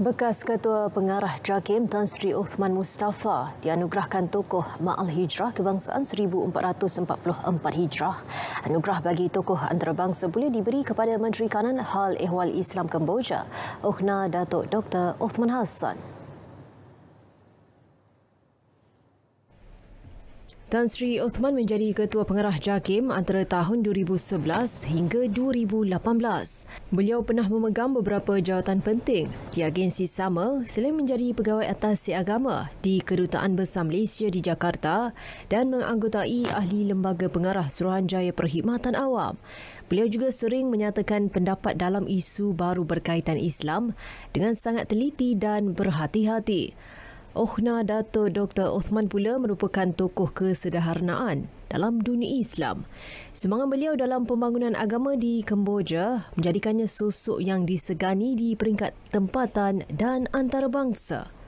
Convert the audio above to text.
Bekas Ketua Pengarah Jakim Tan Sri Uthman Mustafa dianugerahkan tokoh Ma'al Hijrah Kebangsaan 1444 Hijrah. Anugerah bagi tokoh antarabangsa boleh diberi kepada Menteri Kanan Hal Ehwal Islam Kemboja, Ukhna Datuk Dr. Uthman Hassan. Tan Sri Uthman menjadi Ketua Pengarah JAKIM antara tahun 2011 hingga 2018. Beliau pernah memegang beberapa jawatan penting di agensi sama selain menjadi Pegawai Atas seagama di Kedutaan Besar Malaysia di Jakarta dan menganggotai Ahli Lembaga Pengarah Suruhanjaya Perkhidmatan Awam. Beliau juga sering menyatakan pendapat dalam isu baru berkaitan Islam dengan sangat teliti dan berhati-hati. Okhna Dato Dr. Osman pula merupakan tokoh kesederhanaan dalam dunia Islam. Semangat beliau dalam pembangunan agama di Kemboja menjadikannya sosok yang disegani di peringkat tempatan dan antarabangsa.